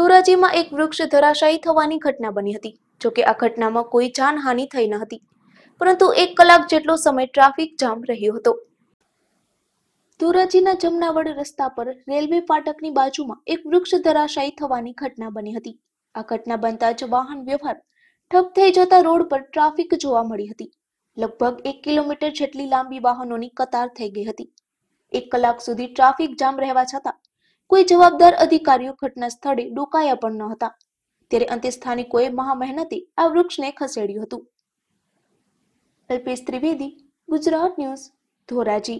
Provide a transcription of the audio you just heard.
ધોરાજીમાં એક વૃક્ષ ધરાશાયી થવાની ઘટના બની હતી જોકે આ ઘટનામાં કોઈ જાનહાનિ થઈ ન હતી પરંતુ એક કલાક જેટલો સમય ટ્રાફિક જામ રહ્યો હતો ધોરાજીના જમનાવડ રસ્તા પર રેલવે ફાટકની બાજુમાં એક વૃક્ષ ધરાશાયી થવાની ઘટના બની હતી આ ઘટના બનતા જ વાહન વ્યવહાર ઠપ થઈ જતા રોડ પર ટ્રાફિક જોવા મળી હતી લગભગ એક કિલોમીટર જેટલી લાંબી વાહનોની કતાર થઈ ગઈ હતી એક કલાક સુધી ટ્રાફિક જામ રહેવા છતાં કોઈ જવાબદાર અધિકારીઓ ઘટના સ્થળે ડોકાયા પણ ન હતા ત્યારે અંતે સ્થાનિકોએ મહામહેનતે આ વૃક્ષને ખસેડ્યું હતું અલ્પેશ ત્રિવેદી ગુજરાત ન્યૂઝ ધોરાજી